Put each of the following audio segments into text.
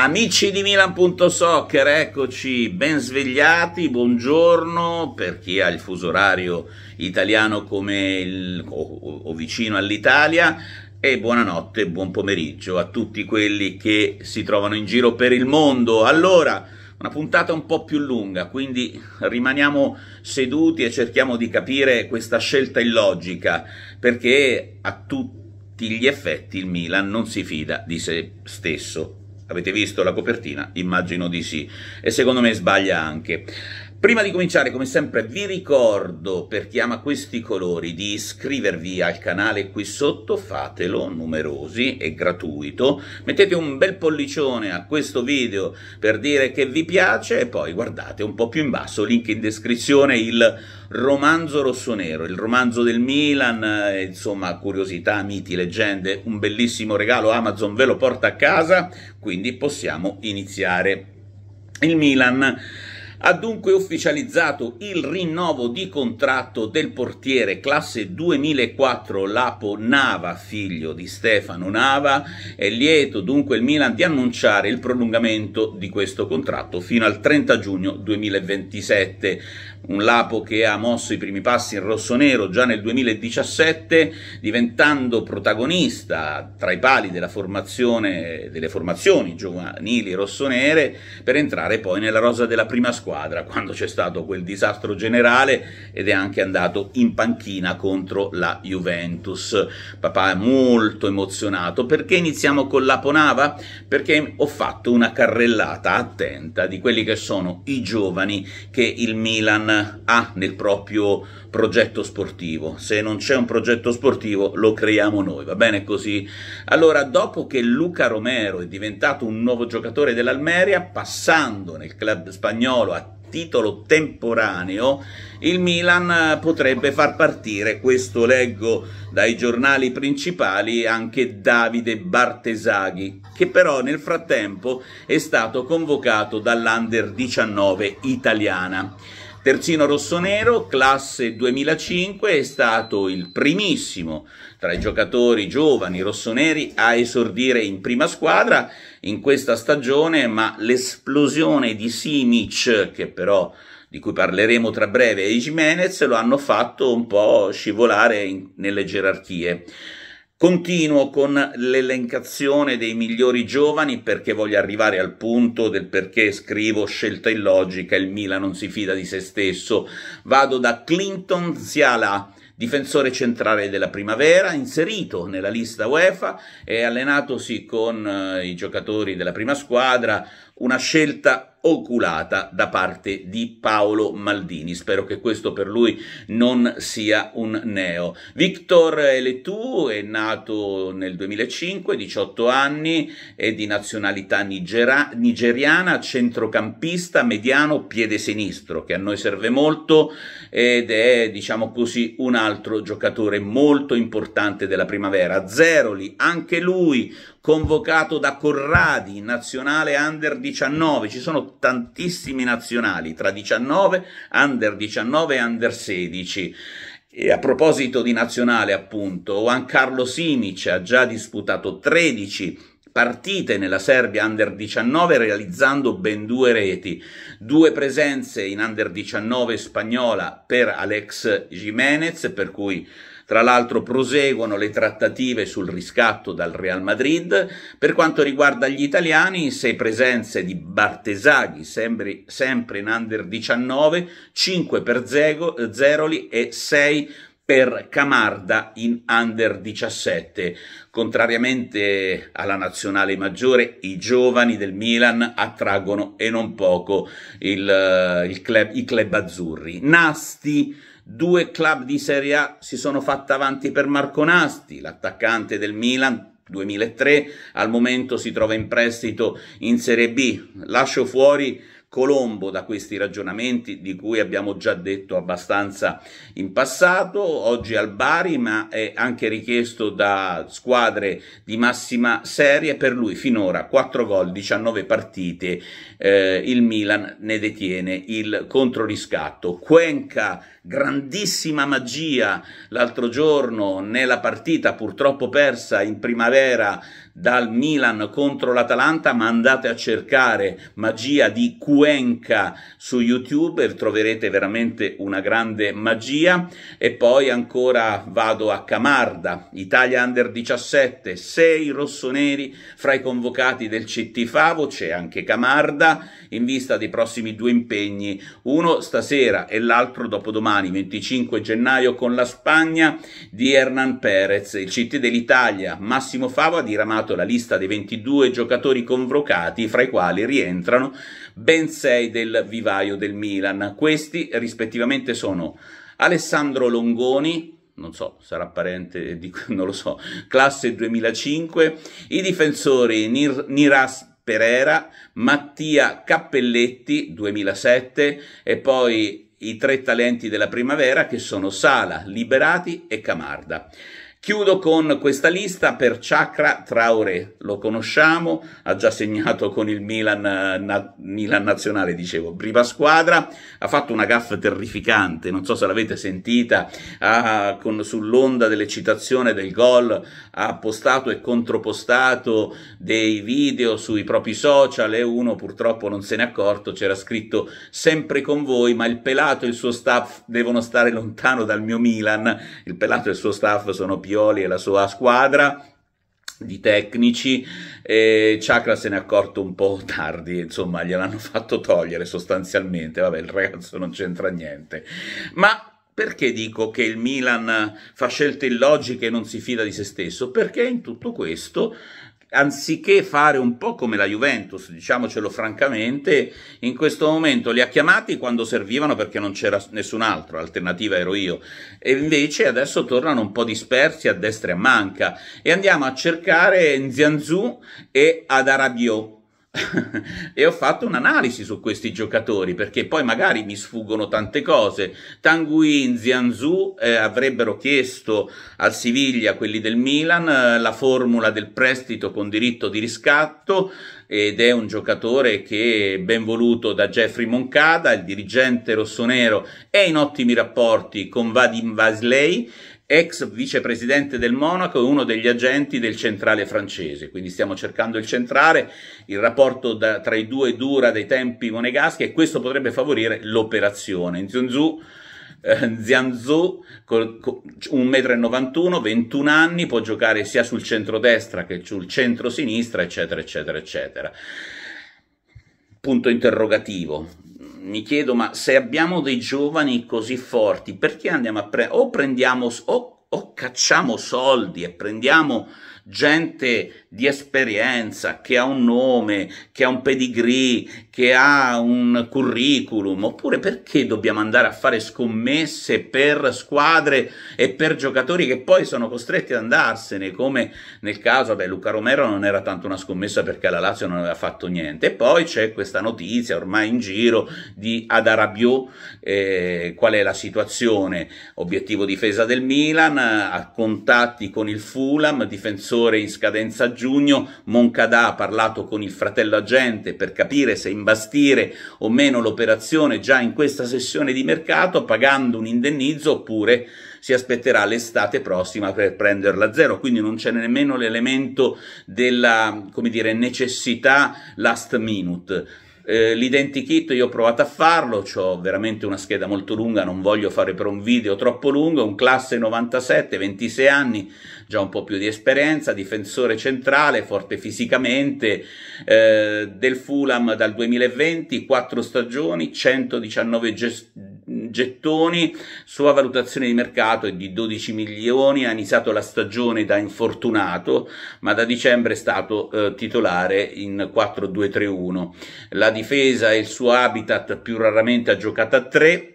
Amici di Milan.soccer, eccoci ben svegliati, buongiorno per chi ha il fuso orario italiano come il, o, o vicino all'Italia e buonanotte, buon pomeriggio a tutti quelli che si trovano in giro per il mondo. Allora, una puntata un po' più lunga, quindi rimaniamo seduti e cerchiamo di capire questa scelta illogica, perché a tutti gli effetti il Milan non si fida di se stesso Avete visto la copertina? Immagino di sì. E secondo me sbaglia anche. Prima di cominciare, come sempre, vi ricordo, per chi ama questi colori, di iscrivervi al canale qui sotto, fatelo, numerosi, è gratuito, mettete un bel pollicione a questo video per dire che vi piace e poi guardate un po' più in basso, link in descrizione, il romanzo rosso-nero, il romanzo del Milan, eh, insomma curiosità, miti, leggende, un bellissimo regalo, Amazon ve lo porta a casa, quindi possiamo iniziare. Il Milan ha dunque ufficializzato il rinnovo di contratto del portiere classe 2004 Lapo Nava, figlio di Stefano Nava. È lieto dunque il Milan di annunciare il prolungamento di questo contratto fino al 30 giugno 2027 un Lapo che ha mosso i primi passi in rosso-nero già nel 2017, diventando protagonista tra i pali formazione, delle formazioni giovanili rossonere per entrare poi nella rosa della prima squadra quando c'è stato quel disastro generale ed è anche andato in panchina contro la Juventus. Papà è molto emozionato. Perché iniziamo con Lapo Nava? Perché ho fatto una carrellata attenta di quelli che sono i giovani che il Milan ha nel proprio progetto sportivo. Se non c'è un progetto sportivo lo creiamo noi, va bene così? Allora, dopo che Luca Romero è diventato un nuovo giocatore dell'Almeria, passando nel club spagnolo a titolo temporaneo, il Milan potrebbe far partire, questo leggo dai giornali principali, anche Davide Bartesaghi, che però nel frattempo è stato convocato dall'Under 19 italiana. Terzino rossonero, classe 2005, è stato il primissimo tra i giocatori giovani rossoneri a esordire in prima squadra in questa stagione, ma l'esplosione di Simic, che però di cui parleremo tra breve, e Jimenez lo hanno fatto un po' scivolare in, nelle gerarchie. Continuo con l'elencazione dei migliori giovani perché voglio arrivare al punto del perché scrivo scelta illogica, il Milan non si fida di se stesso. Vado da Clinton Ziala, difensore centrale della primavera, inserito nella lista UEFA e allenatosi con eh, i giocatori della prima squadra, una scelta oculata da parte di Paolo Maldini. Spero che questo per lui non sia un neo. Victor Eletou è nato nel 2005, 18 anni, è di nazionalità nigera- nigeriana, centrocampista, mediano, piede sinistro, che a noi serve molto ed è, diciamo così, un altro giocatore molto importante della primavera. Zeroli, anche lui convocato da Corradi, nazionale under 19. Ci sono sono tantissimi nazionali, tra 19, under 19 e under 16. E a proposito di nazionale, appunto, Juan Carlo Simic ha già disputato 13 partite nella Serbia under 19 realizzando ben due reti, due presenze in under 19 spagnola per Alex Jimenez, per cui tra l'altro proseguono le trattative sul riscatto dal Real Madrid. Per quanto riguarda gli italiani, sei presenze di Bartesaghi, sempre, sempre in under 19, 5 per Zego, Zeroli e 6 per Camarda in under 17. Contrariamente alla nazionale maggiore, i giovani del Milan attraggono e non poco il, eh, il club, i club azzurri. Nasti Due club di Serie A si sono fatta avanti per Marconasti, l'attaccante del Milan 2003, al momento si trova in prestito in Serie B. Lascio fuori Colombo da questi ragionamenti di cui abbiamo già detto abbastanza in passato, oggi al Bari, ma è anche richiesto da squadre di massima serie. Per lui finora 4 gol, 19 partite, eh, il Milan ne detiene il controriscatto. Cuenca, grandissima magia l'altro giorno nella partita purtroppo persa in primavera dal Milan contro l'Atalanta, ma andate a cercare Magia di Cuenca su YouTube e troverete veramente una grande magia. E poi ancora vado a Camarda, Italia Under 17, 6 rossoneri fra i convocati del CT Favo, c'è anche Camarda, in vista dei prossimi due impegni, uno stasera e l'altro dopodomani, 25 gennaio, con la Spagna di Hernan Perez. Il CT dell'Italia, Massimo Favo ha diramato pubblicato la lista dei 22 giocatori convocati, fra i quali rientrano ben 6 del vivaio del Milan. Questi rispettivamente sono Alessandro Longoni, non so, sarà parente di, non lo so, classe 2005, i difensori Nir, Niras Pereira, Mattia Cappelletti 2007 e poi i tre talenti della primavera che sono Sala, Liberati e Camarda. Chiudo con questa lista per Chakra Traoré, lo conosciamo, ha già segnato con il Milan, eh, na, Milan nazionale, dicevo, prima squadra, ha fatto una gaffa terrificante, non so se l'avete sentita, ha, con, sull'onda dell'eccitazione del gol ha postato e contropostato dei video sui propri social e uno purtroppo non se n'è accorto, c'era scritto sempre con voi, ma il pelato e il suo staff devono stare lontano dal mio Milan, il pelato e il suo staff sono più Pioli e la sua squadra di tecnici e Chakra se n'è accorto un po' tardi, insomma, gliel'hanno fatto togliere sostanzialmente, vabbè, il ragazzo non c'entra niente. Ma perché dico che il Milan fa scelte illogiche e non si fida di se stesso? Perché in tutto questo anziché fare un po' come la Juventus, diciamocelo francamente, in questo momento li ha chiamati quando servivano perché non c'era nessun altro, l'alternativa ero io, e invece adesso tornano un po' dispersi a destra e a manca e andiamo a cercare Nzianzù e ad e ho fatto un'analisi su questi giocatori perché poi magari mi sfuggono tante cose. Tanguin, Zianzu eh, avrebbero chiesto al Siviglia, quelli del Milan, eh, la formula del prestito con diritto di riscatto ed è un giocatore che è ben voluto da Jeffrey Moncada, il dirigente rossonero, è in ottimi rapporti con Vadim Vasley ex vicepresidente del Monaco e uno degli agenti del centrale francese, quindi stiamo cercando il centrale, il rapporto da, tra i due dura dei tempi monegaschi e questo potrebbe favorire l'operazione. In Zionzu eh, Zianzu, co, co, 1,91 m, 21 anni, può giocare sia sul centro-destra che sul centrosinistra, eccetera, eccetera, eccetera. Punto interrogativo mi chiedo, ma se abbiamo dei giovani così forti, perché andiamo a prendere o prendiamo o, o cacciamo soldi e prendiamo gente di esperienza, che ha un nome, che ha un pedigree, che ha un curriculum, oppure perché dobbiamo andare a fare scommesse per squadre e per giocatori che poi sono costretti ad andarsene, come nel caso, beh, Luca Romero non era tanto una scommessa perché la Lazio non aveva fatto niente. E poi c'è questa notizia ormai in giro di Adarabiò, eh, qual è la situazione? Obiettivo difesa del Milan, a contatti con il Fulham, difensore difensore in scadenza a giugno, Moncada ha parlato con il fratello agente per capire se imbastire o meno l'operazione già in questa sessione di mercato pagando un indennizzo oppure si aspetterà l'estate prossima per prenderla a zero, quindi non c'è nemmeno l'elemento della dire, necessità last minute. Eh, l'identikit io ho provato a farlo, ho veramente una scheda molto lunga, non voglio fare per un video troppo lungo, un classe 97, 26 anni, già un po' più di esperienza, difensore centrale, forte fisicamente, eh, del Fulham dal 2020, 4 stagioni, 119 gettoni, sua valutazione di mercato è di 12 milioni, ha iniziato la stagione da infortunato, ma da dicembre è stato eh, titolare in 4-2-3-1. La difesa è il suo habitat, più raramente ha giocato a 3.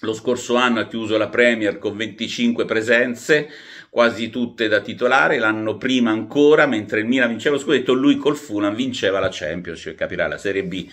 Lo scorso anno ha chiuso la Premier con 25 presenze, quasi tutte da titolare, l'anno prima ancora, mentre il Milan vinceva lo scudetto, lui col Fulham vinceva la Champions, cioè capirà la Serie B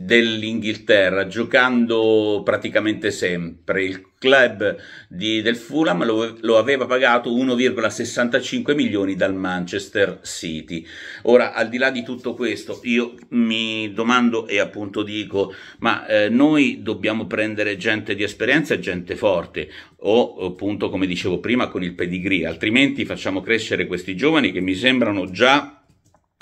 dell'Inghilterra giocando praticamente sempre. Il club di, del Fulham lo, lo, aveva pagato 1,65 milioni dal Manchester City. Ora, al di là di tutto questo, io mi domando e appunto dico, ma eh, noi dobbiamo prendere gente di esperienza e gente forte, o appunto, come dicevo prima, con il pedigree, altrimenti facciamo crescere questi giovani che mi sembrano già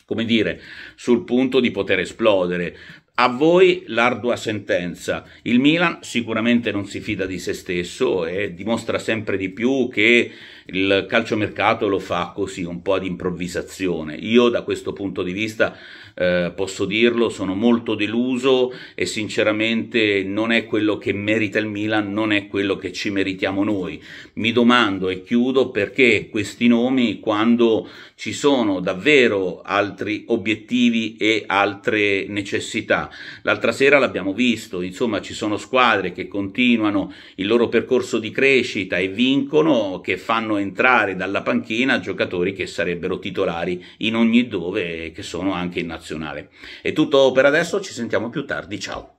come dire, sul punto di poter esplodere. A voi l'ardua sentenza. Il Milan sicuramente non si fida di se stesso e dimostra sempre di più che il calciomercato lo fa così, un po' ad improvvisazione. Io da questo punto di vista eh, posso dirlo, sono molto deluso e sinceramente non è quello che merita il Milan, non è quello che ci meritiamo noi. Mi domando e chiudo perché questi nomi quando ci sono davvero altri obiettivi e altre necessità L'altra sera l'abbiamo visto, insomma ci sono squadre che continuano il loro percorso di crescita e vincono, che fanno entrare dalla panchina giocatori che sarebbero titolari in ogni dove e che sono anche in nazionale. È tutto per adesso, ci sentiamo più tardi, ciao!